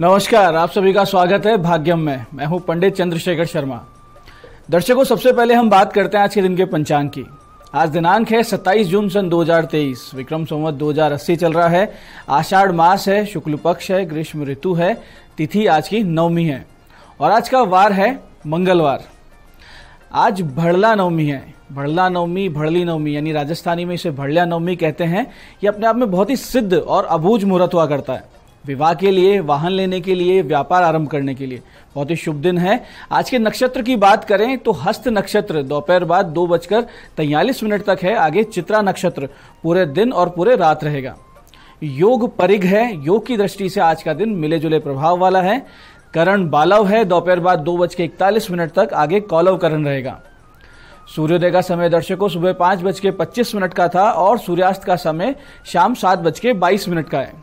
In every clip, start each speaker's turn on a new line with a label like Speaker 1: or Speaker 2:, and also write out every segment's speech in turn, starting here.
Speaker 1: नमस्कार आप सभी का स्वागत है भाग्यम में मैं हूं पंडित चंद्रशेखर शर्मा दर्शकों सबसे पहले हम बात करते हैं आज के दिन के पंचांग की आज दिनांक है 27 जून सन 2023 विक्रम संवत 2080 चल रहा है आषाढ़ मास है शुक्ल पक्ष है ग्रीष्म ऋतु है तिथि आज की नवमी है और आज का वार है मंगलवार आज भड़ला नवमी है भड़ला नवमी भड़ली नवमी यानी राजस्थानी में इसे भड़ला नवमी कहते हैं ये अपने आप में बहुत ही सिद्ध और अबूझ मुहूर्त हुआ करता है विवाह के लिए वाहन लेने के लिए व्यापार आरंभ करने के लिए बहुत ही शुभ दिन है आज के नक्षत्र की बात करें तो हस्त नक्षत्र दोपहर बाद दो बजकर तैयलीस मिनट तक है आगे चित्रा नक्षत्र पूरे दिन और पूरे रात रहेगा योग परिघ है योग की दृष्टि से आज का दिन मिले जुले प्रभाव वाला है करण बालव है दोपहर बाद दो बज के इकतालीस मिनट तक आगे कौलव करण रहेगा सूर्योदय का समय दर्शकों सुबह पांच बज के पच्चीस मिनट का था और सूर्यास्त का समय शाम सात बज के बाईस मिनट का है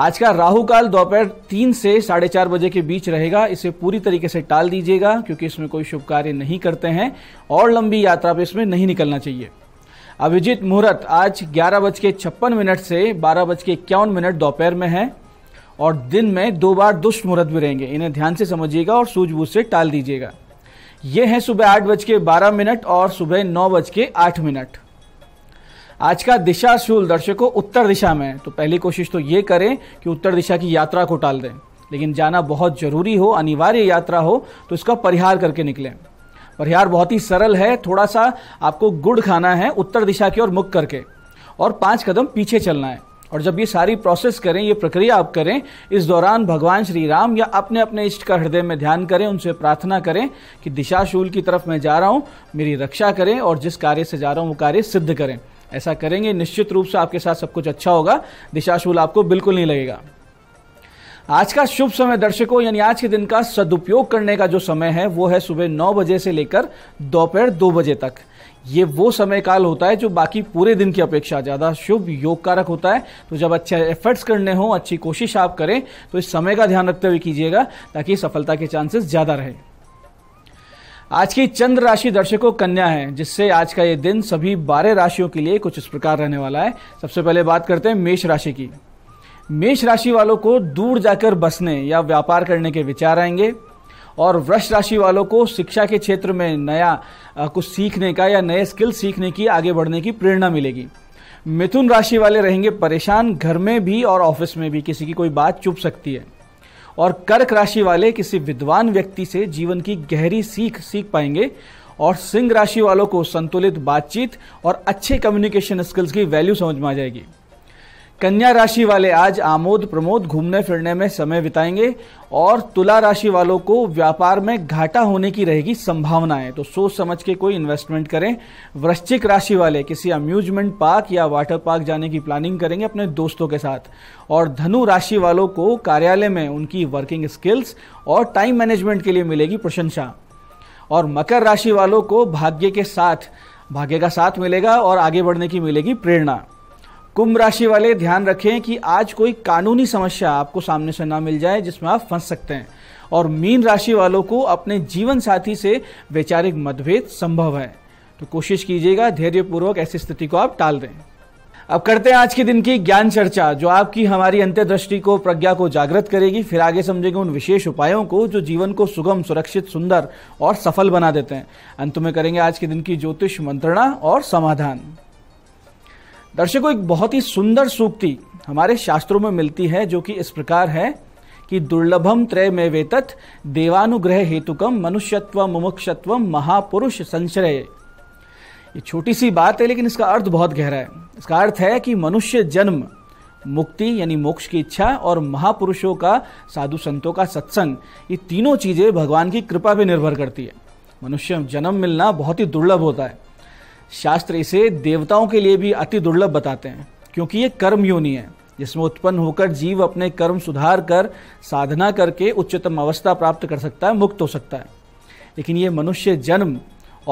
Speaker 1: आज का राहु काल दोपहर तीन से साढ़े चार बजे के बीच रहेगा इसे पूरी तरीके से टाल दीजिएगा क्योंकि इसमें कोई शुभ कार्य नहीं करते हैं और लंबी यात्रा पर इसमें नहीं निकलना चाहिए अभिजीत मुहूर्त आज ग्यारह बज के छप्पन मिनट से बारह बज के इक्यावन मिनट दोपहर में है और दिन में दो बार दुष्ट मुहूर्त भी रहेंगे इन्हें ध्यान से समझिएगा और सूझबूझ से टाल दीजिएगा ये है सुबह आठ बज के बारह मिनट और सुबह नौ बज के आठ मिनट आज का दिशा शूल दर्शकों उत्तर दिशा में है तो पहली कोशिश तो ये करें कि उत्तर दिशा की यात्रा को टाल दें लेकिन जाना बहुत जरूरी हो अनिवार्य यात्रा हो तो इसका परिहार करके निकलें परिहार बहुत ही सरल है थोड़ा सा आपको गुड़ खाना है उत्तर दिशा की ओर मुख करके और पाँच कदम पीछे चलना है और जब ये सारी प्रोसेस करें ये प्रक्रिया आप करें इस दौरान भगवान श्री राम या अपने अपने इष्ट का हृदय में ध्यान करें उनसे प्रार्थना करें कि दिशाशूल की तरफ मैं जा रहा हूँ मेरी रक्षा करें और जिस कार्य से जा रहा हूँ वो कार्य सिद्ध करें ऐसा करेंगे निश्चित रूप से आपके साथ सब कुछ अच्छा होगा दिशाशूल आपको बिल्कुल नहीं लगेगा आज का शुभ समय दर्शकों यानी आज के दिन का सदुपयोग करने का जो समय है वो है सुबह नौ बजे से लेकर दोपहर दो बजे तक ये वो समय काल होता है जो बाकी पूरे दिन की अपेक्षा ज़्यादा शुभ योग कारक होता है तो जब अच्छे एफर्ट्स करने हो अच्छी कोशिश आप करें तो इस समय का ध्यान रखते हुए कीजिएगा ताकि सफलता के चांसेस ज़्यादा रहे आज की चंद्र राशि दर्शकों कन्या है जिससे आज का ये दिन सभी बारह राशियों के लिए कुछ इस प्रकार रहने वाला है सबसे पहले बात करते हैं मेष राशि की मेष राशि वालों को दूर जाकर बसने या व्यापार करने के विचार आएंगे और वृक्ष राशि वालों को शिक्षा के क्षेत्र में नया कुछ सीखने का या नए स्किल सीखने की आगे बढ़ने की प्रेरणा मिलेगी मिथुन राशि वाले रहेंगे परेशान घर में भी और ऑफिस में भी किसी की कोई बात चुप सकती है और कर्क राशि वाले किसी विद्वान व्यक्ति से जीवन की गहरी सीख सीख पाएंगे और सिंह राशि वालों को संतुलित बातचीत और अच्छे कम्युनिकेशन स्किल्स की वैल्यू समझ में आ जाएगी कन्या राशि वाले आज आमोद प्रमोद घूमने फिरने में समय बिताएंगे और तुला राशि वालों को व्यापार में घाटा होने की रहेगी संभावनाएं तो सोच समझ के कोई इन्वेस्टमेंट करें वृश्चिक राशि वाले किसी अम्यूजमेंट पार्क या वाटर पार्क जाने की प्लानिंग करेंगे अपने दोस्तों के साथ और धनु राशि वालों को कार्यालय में उनकी वर्किंग स्किल्स और टाइम मैनेजमेंट के लिए मिलेगी प्रशंसा और मकर राशि वालों को भाग्य के साथ भाग्य का साथ मिलेगा और आगे बढ़ने की मिलेगी प्रेरणा कुंभ राशि वाले ध्यान रखें कि आज कोई कानूनी समस्या आपको सामने से ना मिल जाए जिसमें आप फंस सकते हैं और मीन राशि वालों को अपने जीवन साथी से वैचारिक मतभेद संभव है तो कोशिश कीजिएगा धैर्यपूर्वक ऐसी स्थिति को आप टाल दें अब करते हैं आज के दिन की ज्ञान चर्चा जो आपकी हमारी अंत्यदृष्टि को प्रज्ञा को जागृत करेगी फिर आगे समझेंगे उन विशेष उपायों को जो जीवन को सुगम सुरक्षित सुंदर और सफल बना देते हैं अंत में करेंगे आज के दिन की ज्योतिष मंत्रणा और समाधान दर्शकों एक बहुत ही सुंदर सूक्ति हमारे शास्त्रों में मिलती है जो कि इस प्रकार है कि दुर्लभम त्रय में वेतत देवानुग्रह हेतुकम मनुष्यत्व मुमुक्षत्व महापुरुष संशय ये छोटी सी बात है लेकिन इसका अर्थ बहुत गहरा है इसका अर्थ है कि मनुष्य जन्म मुक्ति यानी मोक्ष की इच्छा और महापुरुषों का साधु संतों का सत्संग ये तीनों चीज़ें भगवान की कृपा पर निर्भर करती है मनुष्य जन्म मिलना बहुत ही दुर्लभ होता है शास्त्र इसे देवताओं के लिए भी अति दुर्लभ बताते हैं क्योंकि ये कर्म योनि है जिसमें उत्पन्न होकर जीव अपने कर्म सुधार कर साधना करके उच्चतम अवस्था प्राप्त कर सकता है मुक्त हो सकता है लेकिन ये मनुष्य जन्म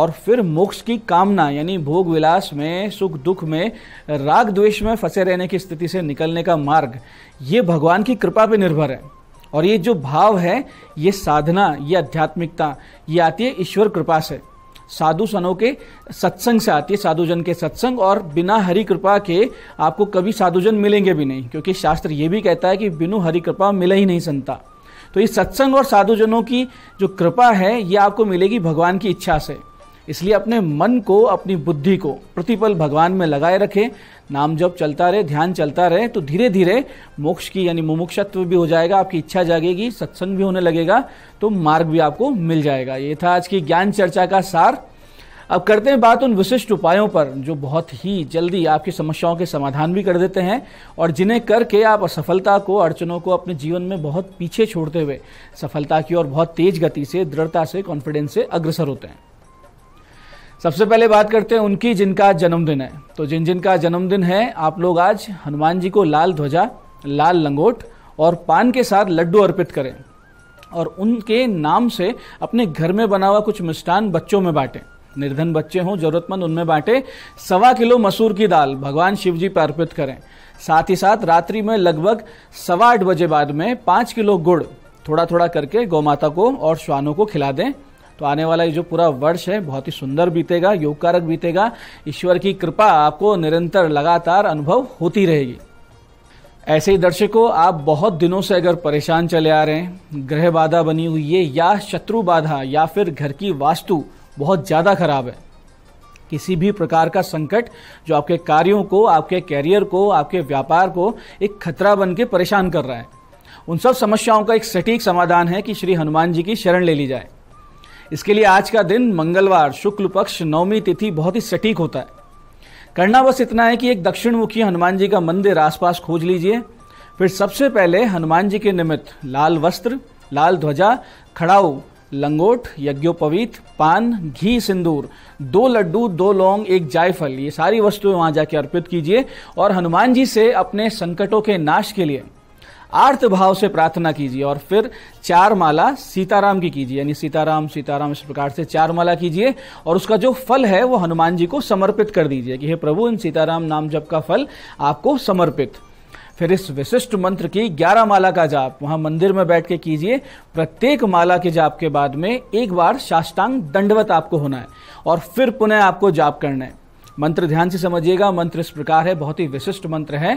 Speaker 1: और फिर मोक्ष की कामना यानी भोग विलास में सुख दुख में राग द्वेष में फंसे रहने की स्थिति से निकलने का मार्ग ये भगवान की कृपा पर निर्भर है और ये जो भाव है ये साधना ये आध्यात्मिकता ये आती है ईश्वर कृपा से साधु सनों के सत्संग से आती है साधुजन के सत्संग और बिना हरि कृपा के आपको कभी साधुजन मिलेंगे भी नहीं क्योंकि शास्त्र ये भी कहता है कि बिनु हरि कृपा मिले ही नहीं संता तो इस सत्संग और साधुजनों की जो कृपा है ये आपको मिलेगी भगवान की इच्छा से इसलिए अपने मन को अपनी बुद्धि को प्रतिपल भगवान में लगाए रखें नाम जब चलता रहे ध्यान चलता रहे तो धीरे धीरे मोक्ष की यानी मुमुक्षत्व भी हो जाएगा आपकी इच्छा जागेगी सत्संग भी होने लगेगा तो मार्ग भी आपको मिल जाएगा ये था आज की ज्ञान चर्चा का सार अब करते हैं बात उन विशिष्ट उपायों पर जो बहुत ही जल्दी आपकी समस्याओं के समाधान भी कर देते हैं और जिन्हें करके आप असफलता को अड़चनों को अपने जीवन में बहुत पीछे छोड़ते हुए सफलता की ओर बहुत तेज गति से दृढ़ता से कॉन्फिडेंस से अग्रसर होते हैं सबसे पहले बात करते हैं उनकी जिनका जन्मदिन है तो जिन जिनका जन्मदिन है आप लोग आज हनुमान जी को लाल ध्वजा लाल लंगोट और पान के साथ लड्डू अर्पित करें और उनके नाम से अपने घर में बना हुआ कुछ मिष्ठान बच्चों में बांटें निर्धन बच्चे हों जरूरतमंद उनमें बांटें सवा किलो मसूर की दाल भगवान शिव जी पर अर्पित करें साथ ही साथ रात्रि में लगभग सवा आठ बजे बाद में पाँच किलो गुड़ थोड़ा थोड़ा करके गौ माता को और श्वानों को खिला दें तो आने वाला ये जो पूरा वर्ष है बहुत ही सुंदर बीतेगा योगकारक बीतेगा ईश्वर की कृपा आपको निरंतर लगातार अनुभव होती रहेगी ऐसे ही दर्शकों आप बहुत दिनों से अगर परेशान चले आ रहे हैं ग्रह बाधा बनी हुई है या शत्रु बाधा या फिर घर की वास्तु बहुत ज़्यादा खराब है किसी भी प्रकार का संकट जो आपके कार्यों को आपके कैरियर को आपके व्यापार को एक खतरा बन के परेशान कर रहा है उन सब समस्याओं का एक सटीक समाधान है कि श्री हनुमान जी की शरण ले ली जाए इसके लिए आज का दिन मंगलवार शुक्ल पक्ष नवमी तिथि बहुत ही सटीक होता है करना बस इतना है कि एक दक्षिण मुखी हनुमान जी का मंदिर आसपास खोज लीजिए फिर सबसे पहले हनुमान जी के निमित्त लाल वस्त्र लाल ध्वजा खड़ाऊ लंगोट यज्ञोपवीत पान घी सिंदूर दो लड्डू दो लौंग एक जायफल ये सारी वस्तुएं वहां जाके अर्पित कीजिए और हनुमान जी से अपने संकटों के नाश के लिए आर्थ भाव से प्रार्थना कीजिए और फिर चार माला सीताराम की कीजिए यानी सीताराम सीताराम इस प्रकार से चार माला कीजिए और उसका जो फल है वो हनुमान जी को समर्पित कर दीजिए कि हे प्रभु इन सीताराम नाम जप का फल आपको समर्पित फिर इस विशिष्ट मंत्र की ग्यारह माला का जाप वहां मंदिर में बैठ के कीजिए प्रत्येक माला के जाप के बाद में एक बार साष्टांग दंडवत आपको होना है और फिर पुनः आपको जाप करना है मंत्र ध्यान से समझिएगा मंत्र इस प्रकार है बहुत ही विशिष्ट मंत्र है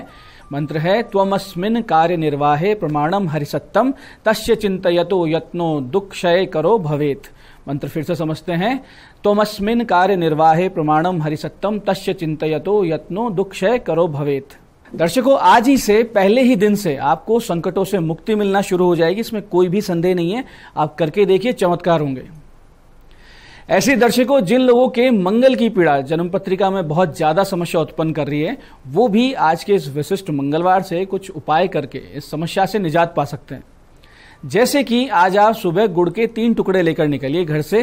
Speaker 1: मंत्र है त्वमस्मिन कार्य निर्वाहे प्रमाणम हरिसत्यम तस्य चिंतयतो यत्नो दुख क्षय करो भवेत मंत्र फिर से समझते हैं त्वमस्मिन कार्य निर्वाहे प्रमाणम हरिसत्यम तस्य चिंतयतो यत्नो दुख क्षय करो भवेत दर्शकों आज ही से पहले ही दिन से आपको संकटों से मुक्ति मिलना शुरू हो जाएगी इसमें कोई भी संदेह नहीं है आप करके देखिए चमत्कार होंगे ऐसे दर्शकों जिन लोगों के मंगल की पीड़ा जन्म पत्रिका में बहुत ज़्यादा समस्या उत्पन्न कर रही है वो भी आज के इस विशिष्ट मंगलवार से कुछ उपाय करके इस समस्या से निजात पा सकते हैं जैसे कि आज आप सुबह गुड़ के तीन टुकड़े लेकर निकलिए घर से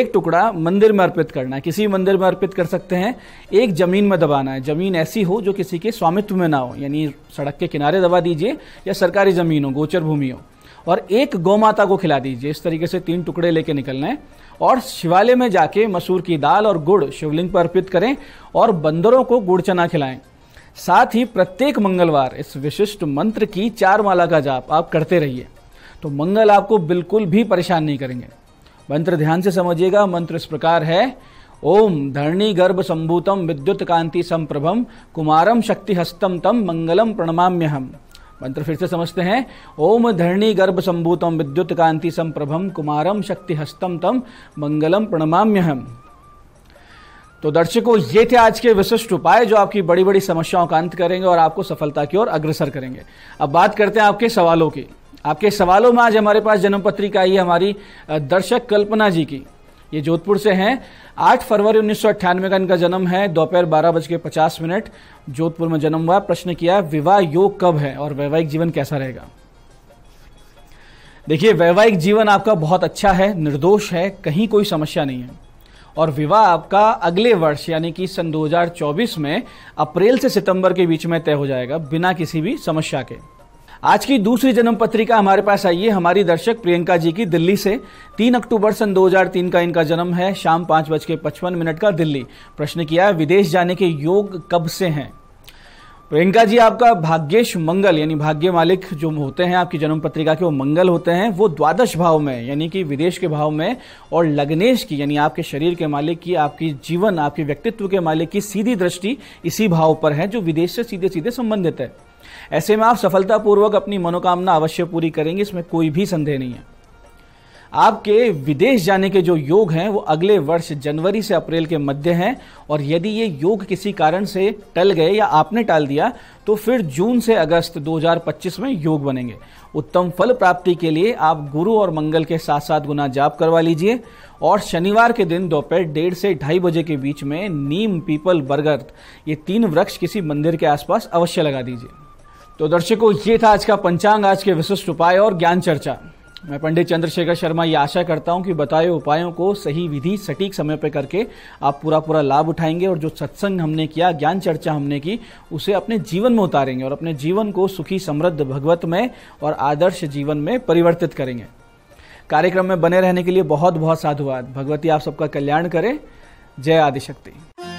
Speaker 1: एक टुकड़ा मंदिर में अर्पित करना है किसी मंदिर में अर्पित कर सकते हैं एक जमीन में दबाना है जमीन ऐसी हो जो किसी के स्वामित्व में ना हो यानी सड़क के किनारे दबा दीजिए या सरकारी जमीन हो गोचर भूमि हो और एक गौ माता को खिला दीजिए इस तरीके से तीन टुकड़े लेके निकलना है और शिवालय में जाके मसूर की दाल और गुड़ शिवलिंग पर अर्पित करें और बंदरों को गुड़ चना खिलाएं साथ ही प्रत्येक मंगलवार इस विशिष्ट मंत्र की चार माला का जाप आप करते रहिए तो मंगल आपको बिल्कुल भी परेशान नहीं करेंगे मंत्र ध्यान से समझिएगा मंत्र इस प्रकार है ओम धरणी गर्भ संभूतम विद्युत कांति संप्रभम कुमारम शक्ति हस्तम तम मंगलम प्रणमाम्य हम मंत्र फिर से समझते हैं ओम धरणी गर्भ संभूतम विद्युत कांति संप्रभम कुमारम शक्ति हस्तम तम मंगलम प्रणमाम्यहम तो दर्शकों ये थे आज के विशिष्ट उपाय जो आपकी बड़ी बड़ी समस्याओं का अंत करेंगे और आपको सफलता की ओर अग्रसर करेंगे अब बात करते हैं आपके सवालों की आपके सवालों में आज हमारे पास जन्म पत्रिका आई है हमारी दर्शक कल्पना जी की ये जोधपुर से हैं 8 फरवरी उन्नीस का इनका जन्म है दोपहर बारह बज के पचास मिनट जोधपुर में जन्म हुआ प्रश्न किया विवाह योग कब है और वैवाहिक जीवन कैसा रहेगा देखिए वैवाहिक जीवन आपका बहुत अच्छा है निर्दोष है कहीं कोई समस्या नहीं है और विवाह आपका अगले वर्ष यानी कि सन 2024 में अप्रैल से सितंबर के बीच में तय हो जाएगा बिना किसी भी समस्या के आज की दूसरी जन्म पत्रिका हमारे पास आई है हमारी दर्शक प्रियंका जी की दिल्ली से तीन अक्टूबर सन 2003 का इनका जन्म है शाम पाँच बज के पचपन मिनट का दिल्ली प्रश्न किया है विदेश जाने के योग कब से हैं प्रियंका जी आपका भाग्येश मंगल यानी भाग्य मालिक जो होते हैं आपकी जन्म पत्रिका के वो मंगल होते हैं वो द्वादश भाव में यानी कि विदेश के भाव में और लग्नेश की यानी आपके शरीर के मालिक की आपकी जीवन आपके व्यक्तित्व के मालिक की सीधी दृष्टि इसी भाव पर है जो विदेश से सीधे सीधे संबंधित है ऐसे में आप सफलतापूर्वक अपनी मनोकामना अवश्य पूरी करेंगे इसमें कोई भी संदेह नहीं है आपके विदेश जाने के जो योग हैं वो अगले वर्ष जनवरी से अप्रैल के मध्य हैं और यदि ये योग किसी कारण से टल गए या आपने टाल दिया तो फिर जून से अगस्त 2025 में योग बनेंगे उत्तम फल प्राप्ति के लिए आप गुरु और मंगल के साथ साथ गुना जाप करवा लीजिए और शनिवार के दिन दोपहर डेढ़ से ढाई बजे के बीच में नीम पीपल बरगद ये तीन वृक्ष किसी मंदिर के आसपास अवश्य लगा दीजिए तो दर्शकों ये था आज का पंचांग आज के विशिष्ट उपाय और ज्ञान चर्चा मैं पंडित चंद्रशेखर शर्मा ये आशा करता हूँ कि बताए उपायों को सही विधि सटीक समय पर करके आप पूरा पूरा लाभ उठाएंगे और जो सत्संग हमने किया ज्ञान चर्चा हमने की उसे अपने जीवन में उतारेंगे और अपने जीवन को सुखी समृद्ध भगवत में और आदर्श जीवन में परिवर्तित करेंगे कार्यक्रम में बने रहने के लिए बहुत बहुत साधुवाद भगवती आप सबका कल्याण करें जय आदिशक्ति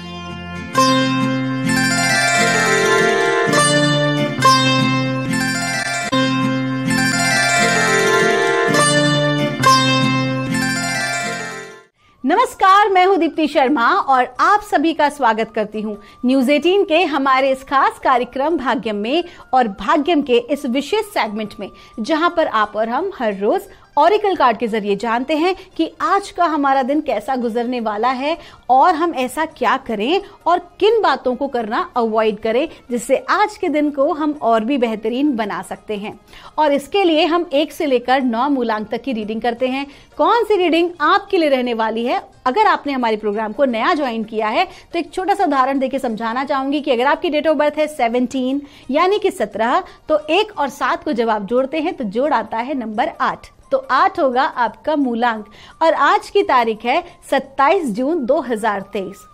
Speaker 2: नमस्कार मैं हूं दीप्ति शर्मा और आप सभी का स्वागत करती हूं न्यूज 18 के हमारे इस खास कार्यक्रम भाग्यम में और भाग्यम के इस विशेष सेगमेंट में जहां पर आप और हम हर रोज ऑरिकल कार्ड के जरिए जानते हैं कि आज का हमारा दिन कैसा गुजरने वाला है और हम ऐसा क्या करें और किन बातों को करना अवॉइड करें जिससे आज के दिन को हम और भी बेहतरीन बना सकते हैं और इसके लिए हम एक से लेकर नौ मूलांक तक की रीडिंग करते हैं कौन सी रीडिंग आपके लिए रहने वाली है अगर आपने हमारे प्रोग्राम को नया ज्वाइन किया है तो एक छोटा सा उदाहरण देकर समझाना चाहूंगी कि अगर आपकी डेट ऑफ बर्थ है सेवनटीन यानी कि सत्रह तो एक और सात को जब आप जोड़ते हैं तो जोड़ आता है नंबर आठ तो आठ होगा आपका मूलांक और आज की तारीख है 27 जून 2023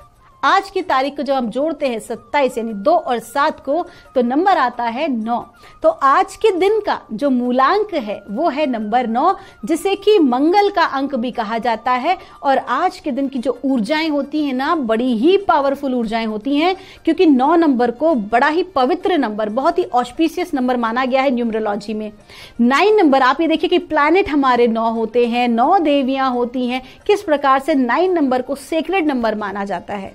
Speaker 2: आज की तारीख को जब हम जोड़ते हैं सत्ताईस यानी दो और सात को तो नंबर आता है नौ तो आज के दिन का जो मूलांक है वो है नंबर नौ जिसे कि मंगल का अंक भी कहा जाता है और आज के दिन की जो ऊर्जाएं होती हैं ना बड़ी ही पावरफुल ऊर्जाएं होती हैं क्योंकि नौ नंबर को बड़ा ही पवित्र नंबर बहुत ही ऑस्पिशियस नंबर माना गया है न्यूमरोलॉजी में नाइन नंबर आप ये देखिए कि प्लैनेट हमारे नौ होते हैं नौ देवियां होती हैं किस प्रकार से नाइन नंबर को सेक्रेड नंबर माना जाता है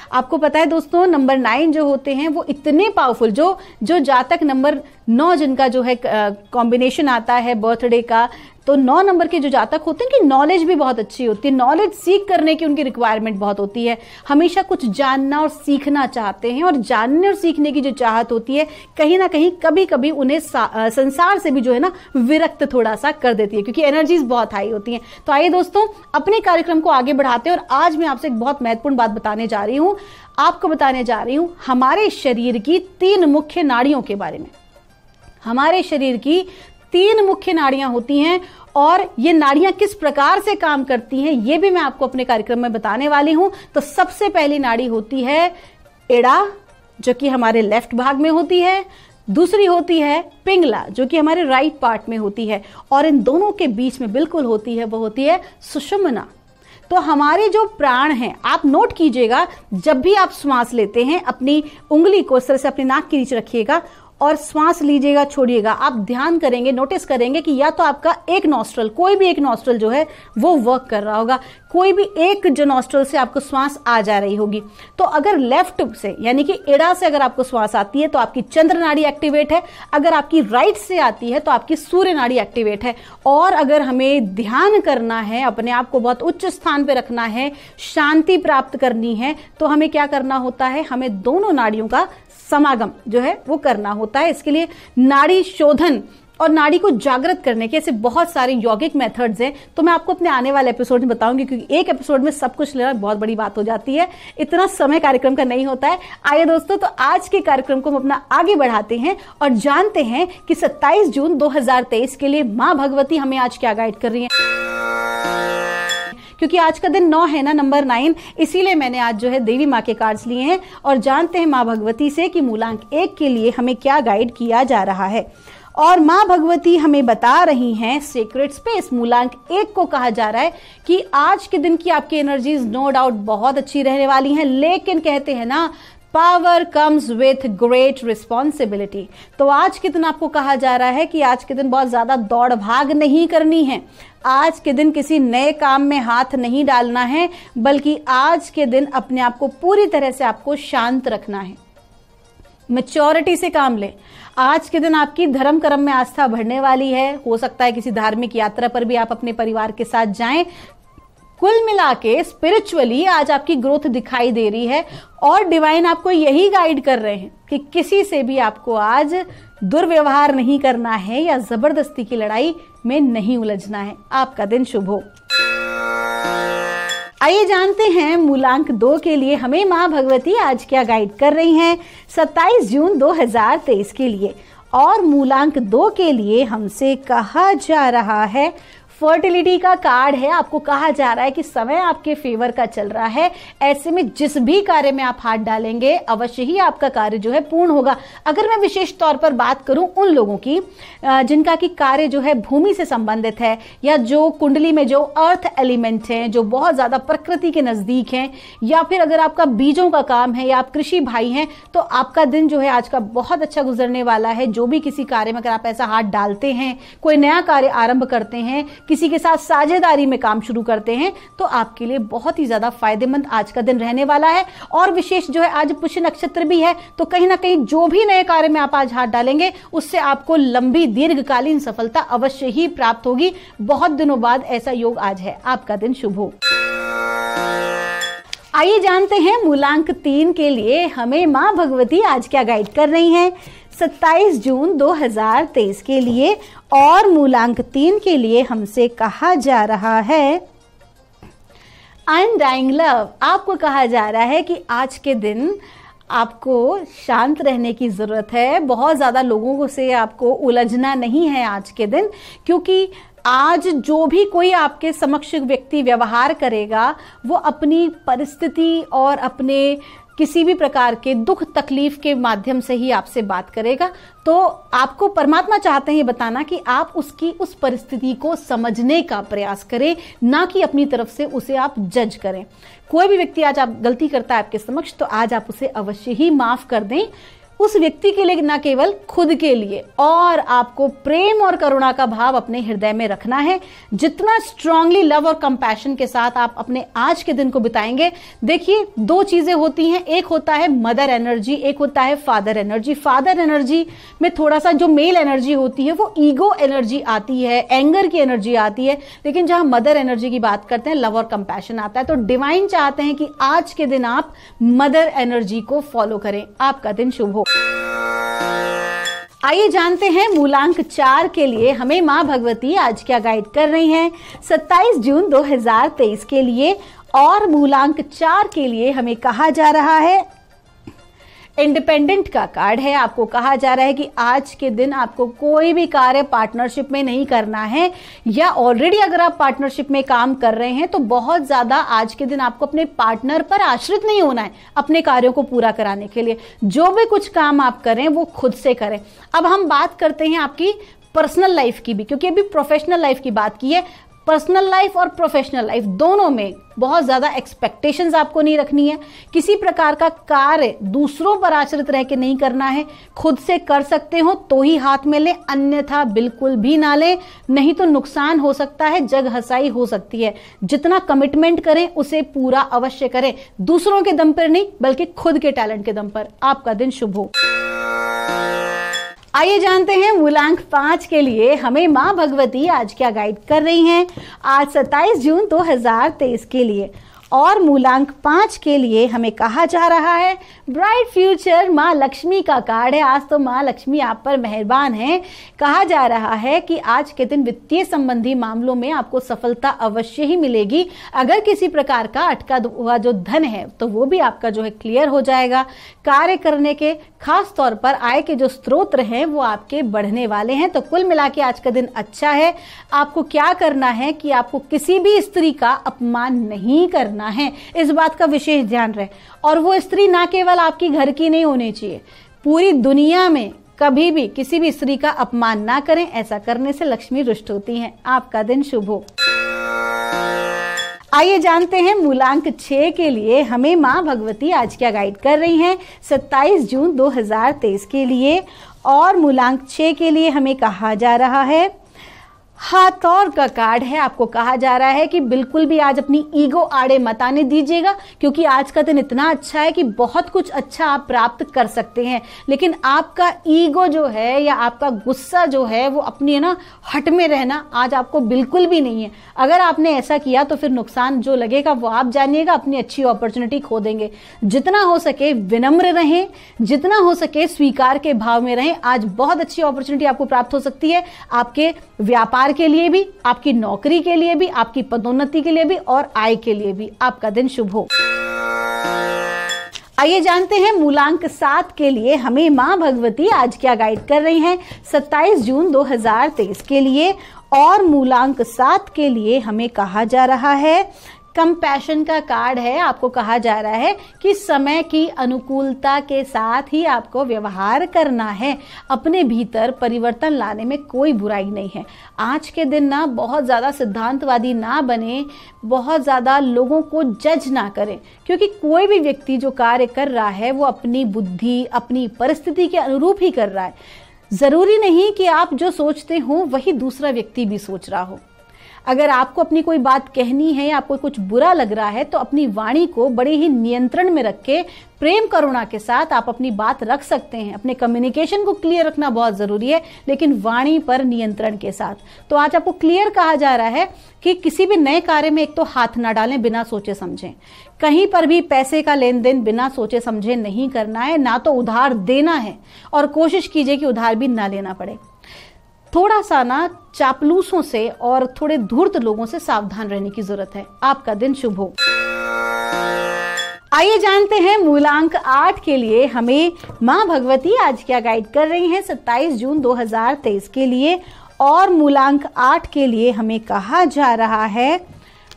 Speaker 2: आपको पता है दोस्तों नंबर नाइन जो होते हैं वो इतने पावरफुल जो जो जातक नंबर नौ जिनका जो है कॉम्बिनेशन आता है बर्थडे का तो नौ नंबर के जो जातक होते हैं कि नॉलेज भी बहुत अच्छी होती है नॉलेज सीख करने की उनकी रिक्वायरमेंट बहुत होती है हमेशा कुछ जानना और सीखना चाहते हैं और जानने और सीखने की जो चाहत होती है कहीं ना कहीं कभी कभी उन्हें संसार से भी जो है ना विरक्त थोड़ा सा कर देती है क्योंकि एनर्जीज बहुत हाई होती है तो आइए दोस्तों अपने कार्यक्रम को आगे बढ़ाते हैं और आज मैं आपसे एक बहुत महत्वपूर्ण बात बताने जा रही हूँ आपको बताने जा रही हूं हमारे शरीर की तीन मुख्य नाड़ियों के बारे में हमारे शरीर की तीन मुख्य नाड़ियां होती हैं और ये नाड़ियां किस प्रकार से काम करती हैं ये भी मैं आपको अपने कार्यक्रम में बताने वाली हूं तो सबसे पहली नाड़ी होती है एड़ा जो कि हमारे लेफ्ट भाग में होती है दूसरी होती है पिंगला जो कि हमारे राइट पार्ट में होती है और इन दोनों के बीच में बिल्कुल होती है वो होती है सुषमना तो हमारे जो प्राण हैं आप नोट कीजिएगा जब भी आप श्वास लेते हैं अपनी उंगली को इस तरह से अपने नाक के नीचे रखिएगा और श्वास लीजिएगा छोड़िएगा आप ध्यान करेंगे नोटिस करेंगे कि या तो आपका एक नॉस्ट्रल कोई भी एक नॉस्ट्रल जो है वो वर्क कर रहा होगा कोई भी एक जो नॉस्ट्रल से आपको श्वास आ जा रही होगी तो अगर लेफ्ट से यानी कि एड़ा से अगर आपको श्वास आती है तो आपकी चंद्र नाड़ी एक्टिवेट है अगर आपकी राइट से आती है तो आपकी सूर्य नाड़ी एक्टिवेट है और अगर हमें ध्यान करना है अपने आप को बहुत उच्च स्थान पर रखना है शांति प्राप्त करनी है तो हमें क्या करना होता है हमें दोनों नाड़ियों का समागम जो है वो करना होता है इसके लिए नाड़ी शोधन और नाड़ी को जागृत करने के ऐसे बहुत सारे यौगिक मेथड्स हैं तो मैं आपको अपने आने वाले एपिसोड में बताऊंगी क्योंकि एक एपिसोड में सब कुछ लेना बहुत बड़ी बात हो जाती है इतना समय कार्यक्रम का नहीं होता है आइए दोस्तों तो आज के कार्यक्रम को हम अपना आगे बढ़ाते हैं और जानते हैं कि 27 जून 2023 के लिए माँ भगवती हमें आज क्या गाइड कर रही है क्योंकि आज का दिन नौ है ना नंबर नाइन इसीलिए मैंने आज जो है देवी माँ के कार्ड्स लिए हैं और जानते हैं माँ भगवती से कि मूलांक एक के लिए हमें क्या गाइड किया जा रहा है और माँ भगवती हमें बता रही हैं सीक्रेट स्पेस मूलांक एक को कहा जा रहा है कि आज के दिन की आपकी एनर्जीज नो डाउट बहुत अच्छी रहने वाली हैं लेकिन कहते हैं ना power comes with great responsibility तो आज के दिन आपको कहा जा रहा है कि आज के दिन बहुत ज़्यादा दौड़ भाग नहीं करनी है आज के दिन किसी नए काम में हाथ नहीं डालना है बल्कि आज के दिन अपने आप को पूरी तरह से आपको शांत रखना है मेच्योरिटी से काम लें आज के दिन आपकी धर्म कर्म में आस्था बढ़ने वाली है हो सकता है किसी धार्मिक यात्रा पर भी आप अपने परिवार के साथ जाएं कुल मिला के स्पिरिचुअली आज आपकी ग्रोथ दिखाई दे रही है और डिवाइन आपको यही गाइड कर रहे हैं कि किसी से भी आपको आज दुर्व्यवहार नहीं करना है या जबरदस्ती की लड़ाई में नहीं उलझना है आपका दिन शुभ हो आइए जानते हैं मूलांक दो के लिए हमें माँ भगवती आज क्या गाइड कर रही हैं 27 जून 2023 के लिए और मूलांक दो के लिए हमसे कहा जा रहा है फर्टिलिटी का कार्ड है आपको कहा जा रहा है कि समय आपके फेवर का चल रहा है ऐसे में जिस भी कार्य में आप हाथ डालेंगे अवश्य ही आपका कार्य जो है पूर्ण होगा अगर मैं विशेष तौर पर बात करूं उन लोगों की जिनका की कार्य जो है भूमि से संबंधित है या जो कुंडली में जो अर्थ एलिमेंट है जो बहुत ज़्यादा प्रकृति के नज़दीक है या फिर अगर आपका बीजों का काम है या आप कृषि भाई हैं तो आपका दिन जो है आज का बहुत अच्छा गुजरने वाला है जो भी किसी कार्य में अगर आप ऐसा हाथ डालते हैं कोई नया कार्य आरंभ करते हैं किसी के साथ साझेदारी में काम शुरू करते हैं तो आपके लिए बहुत ही ज्यादा फायदेमंद आज का दिन रहने वाला है और विशेष जो है आज पुष्य नक्षत्र भी है तो कहीं ना कहीं जो भी नए कार्य में आप आज हाथ डालेंगे उससे आपको लंबी दीर्घकालीन सफलता अवश्य ही प्राप्त होगी बहुत दिनों बाद ऐसा योग आज है आपका दिन शुभ हो आइए जानते हैं मूलांक तीन के लिए हमें माँ भगवती आज क्या गाइड कर रही हैं 27 जून 2023 के लिए और मूलांक तीन के लिए हमसे कहा जा रहा है अनडाइंग लव आपको कहा जा रहा है कि आज के दिन आपको शांत रहने की ज़रूरत है बहुत ज़्यादा लोगों को से आपको उलझना नहीं है आज के दिन क्योंकि आज जो भी कोई आपके समक्ष व्यक्ति व्यवहार करेगा वो अपनी परिस्थिति और अपने किसी भी प्रकार के दुख तकलीफ के माध्यम से ही आपसे बात करेगा तो आपको परमात्मा चाहते हैं बताना कि आप उसकी उस परिस्थिति को समझने का प्रयास करें ना कि अपनी तरफ से उसे आप जज करें कोई भी व्यक्ति आज आप गलती करता है आपके समक्ष तो आज आप उसे अवश्य ही माफ कर दें उस व्यक्ति के लिए ना केवल खुद के लिए और आपको प्रेम और करुणा का भाव अपने हृदय में रखना है जितना स्ट्रांगली लव और कंपैशन के साथ आप अपने आज के दिन को बिताएंगे देखिए दो चीजें होती हैं एक होता है मदर एनर्जी एक होता है फादर एनर्जी फादर एनर्जी में थोड़ा सा जो मेल एनर्जी होती है वो ईगो एनर्जी आती है एंगर की एनर्जी आती है लेकिन जहां मदर एनर्जी की बात करते हैं लव और कंपैशन आता है तो डिवाइन चाहते हैं कि आज के दिन आप मदर एनर्जी को फॉलो करें आपका दिन शुभ हो आइए जानते हैं मूलांक चार के लिए हमें माँ भगवती आज क्या गाइड कर रही हैं 27 जून 2023 के लिए और मूलांक चार के लिए हमें कहा जा रहा है इंडिपेंडेंट का कार्ड है आपको कहा जा रहा है कि आज के दिन आपको कोई भी कार्य पार्टनरशिप में नहीं करना है या ऑलरेडी अगर आप पार्टनरशिप में काम कर रहे हैं तो बहुत ज्यादा आज के दिन आपको अपने पार्टनर पर आश्रित नहीं होना है अपने कार्यों को पूरा कराने के लिए जो भी कुछ काम आप करें वो खुद से करें अब हम बात करते हैं आपकी पर्सनल लाइफ की भी क्योंकि अभी प्रोफेशनल लाइफ की बात की है पर्सनल लाइफ और प्रोफेशनल लाइफ दोनों में बहुत ज़्यादा एक्सपेक्टेशंस आपको नहीं रखनी है किसी प्रकार का कार्य दूसरों पर आश्रित रह के नहीं करना है खुद से कर सकते हो तो ही हाथ में ले अन्यथा बिल्कुल भी ना ले नहीं तो नुकसान हो सकता है जग हसाई हो सकती है जितना कमिटमेंट करें उसे पूरा अवश्य करें दूसरों के दम पर नहीं बल्कि खुद के टैलेंट के दम पर आपका दिन शुभ हो आइए जानते हैं मूलांक पांच के लिए हमें माँ भगवती आज क्या गाइड कर रही हैं आज 27 जून 2023 के लिए और मूलांक पाँच के लिए हमें कहा जा रहा है ब्राइट फ्यूचर माँ लक्ष्मी का कार्ड है आज तो माँ लक्ष्मी आप पर मेहरबान है कहा जा रहा है कि आज के दिन वित्तीय संबंधी मामलों में आपको सफलता अवश्य ही मिलेगी अगर किसी प्रकार का अटका हुआ जो धन है तो वो भी आपका जो है क्लियर हो जाएगा कार्य करने के खास तौर पर आय के जो स्रोत हैं वो आपके बढ़ने वाले हैं तो कुल मिला के आज का दिन अच्छा है आपको क्या करना है कि आपको किसी भी स्त्री का अपमान नहीं करना करना है इस बात का विशेष ध्यान रहे और वो स्त्री ना केवल आपकी घर की नहीं होनी चाहिए पूरी दुनिया में कभी भी किसी भी स्त्री का अपमान ना करें ऐसा करने से लक्ष्मी रुष्ट होती हैं आपका दिन शुभ हो आइए जानते हैं मूलांक 6 के लिए हमें माँ भगवती आज क्या गाइड कर रही हैं 27 जून 2023 के लिए और मूलांक 6 के लिए हमें कहा जा रहा है हाथौर का कार्ड है आपको कहा जा रहा है कि बिल्कुल भी आज अपनी ईगो आड़े मत आने दीजिएगा क्योंकि आज का दिन इतना अच्छा है कि बहुत कुछ अच्छा आप प्राप्त कर सकते हैं लेकिन आपका ईगो जो है या आपका गुस्सा जो है वो अपनी है ना हट में रहना आज आपको बिल्कुल भी नहीं है अगर आपने ऐसा किया तो फिर नुकसान जो लगेगा वो आप जानिएगा अपनी अच्छी अपॉर्चुनिटी खो देंगे जितना हो सके विनम्र रहें जितना हो सके स्वीकार के भाव में रहें आज बहुत अच्छी अपॉर्चुनिटी आपको प्राप्त हो सकती है आपके व्यापार के लिए भी आपकी नौकरी के लिए भी आपकी पदोन्नति के लिए भी और आय के लिए भी आपका दिन शुभ हो आइए जानते हैं मूलांक सात के लिए हमें माँ भगवती आज क्या गाइड कर रही हैं 27 जून 2023 के लिए और मूलांक सात के लिए हमें कहा जा रहा है कंपैशन का कार्ड है आपको कहा जा रहा है कि समय की अनुकूलता के साथ ही आपको व्यवहार करना है अपने भीतर परिवर्तन लाने में कोई बुराई नहीं है आज के दिन ना बहुत ज़्यादा सिद्धांतवादी ना बने बहुत ज़्यादा लोगों को जज ना करें क्योंकि कोई भी व्यक्ति जो कार्य कर रहा है वो अपनी बुद्धि अपनी परिस्थिति के अनुरूप ही कर रहा है ज़रूरी नहीं कि आप जो सोचते हो वही दूसरा व्यक्ति भी सोच रहा हो अगर आपको अपनी कोई बात कहनी है या आपको कुछ बुरा लग रहा है तो अपनी वाणी को बड़े ही नियंत्रण में रख के प्रेम करुणा के साथ आप अपनी बात रख सकते हैं अपने कम्युनिकेशन को क्लियर रखना बहुत ज़रूरी है लेकिन वाणी पर नियंत्रण के साथ तो आज आपको क्लियर कहा जा रहा है कि किसी भी नए कार्य में एक तो हाथ ना डालें बिना सोचे समझे कहीं पर भी पैसे का लेन देन बिना सोचे समझे नहीं करना है ना तो उधार देना है और कोशिश कीजिए कि उधार भी ना लेना पड़े थोड़ा सा ना चापलूसों से और थोड़े धूर्त लोगों से सावधान रहने की जरूरत है आपका दिन शुभ हो आइए जानते हैं मूलांक आठ के लिए हमें माँ भगवती आज क्या गाइड कर रही हैं 27 जून 2023 के लिए और मूलांक आठ के लिए हमें कहा जा रहा है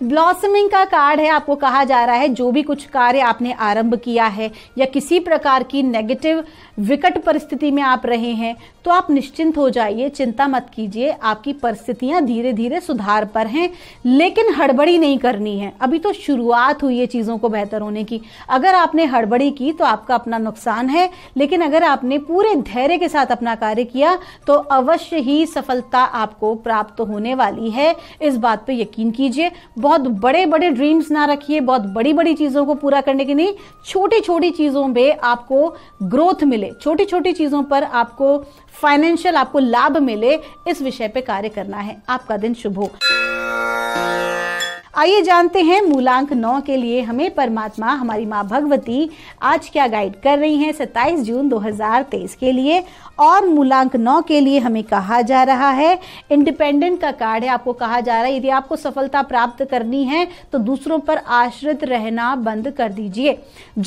Speaker 2: ब्लॉसमिंग का कार्ड है आपको कहा जा रहा है जो भी कुछ कार्य आपने आरंभ किया है या किसी प्रकार की नेगेटिव विकट परिस्थिति में आप रहे हैं तो आप निश्चिंत हो जाइए चिंता मत कीजिए आपकी परिस्थितियां धीरे धीरे सुधार पर हैं लेकिन हड़बड़ी नहीं करनी है अभी तो शुरुआत हुई है चीज़ों को बेहतर होने की अगर आपने हड़बड़ी की तो आपका अपना नुकसान है लेकिन अगर आपने पूरे धैर्य के साथ अपना कार्य किया तो अवश्य ही सफलता आपको प्राप्त होने वाली है इस बात पर यकीन कीजिए बहुत बड़े बड़े ड्रीम्स ना रखिए बहुत बड़ी बड़ी चीज़ों को पूरा करने की नहीं छोटी छोटी चीज़ों पर आपको ग्रोथ मिले मिले छोटी छोटी चीज़ों पर आपको फाइनेंशियल आपको लाभ मिले इस विषय पे कार्य करना है आपका दिन शुभ हो आइए जानते हैं मूलांक नौ के लिए हमें परमात्मा हमारी माँ भगवती आज क्या गाइड कर रही हैं 27 जून 2023 के लिए और मूलांक नौ के लिए हमें कहा जा रहा है इंडिपेंडेंट का कार्ड है आपको कहा जा रहा है यदि आपको सफलता प्राप्त करनी है तो दूसरों पर आश्रित रहना बंद कर दीजिए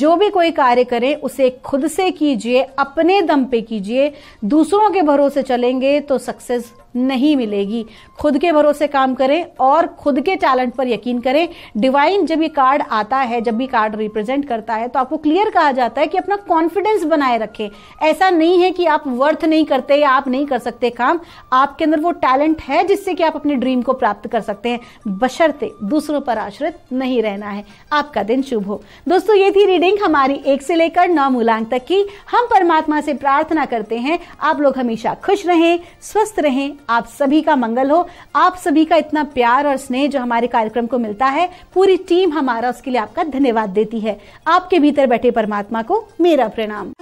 Speaker 2: जो भी कोई कार्य करें उसे खुद से कीजिए अपने दम पे कीजिए दूसरों के भरोसे चलेंगे तो सक्सेस नहीं मिलेगी खुद के भरोसे काम करें और खुद के टैलेंट पर यकीन करें डिवाइन जब ये कार्ड आता है जब भी कार्ड रिप्रेजेंट करता है तो आपको क्लियर कहा जाता है कि अपना कॉन्फिडेंस बनाए रखें ऐसा नहीं है कि आप वर्थ नहीं करते या आप नहीं कर सकते काम आपके अंदर वो टैलेंट है जिससे कि आप अपने ड्रीम को प्राप्त कर सकते हैं बशर्ते दूसरों पर आश्रित नहीं रहना है आपका दिन शुभ हो दोस्तों ये थी रीडिंग हमारी एक से लेकर नौ मूलांक तक की हम परमात्मा से प्रार्थना करते हैं आप लोग हमेशा खुश रहें स्वस्थ रहें आप सभी का मंगल हो आप सभी का इतना प्यार और स्नेह जो हमारे कार्यक्रम को मिलता है पूरी टीम हमारा उसके लिए आपका धन्यवाद देती है आपके भीतर बैठे परमात्मा को मेरा प्रणाम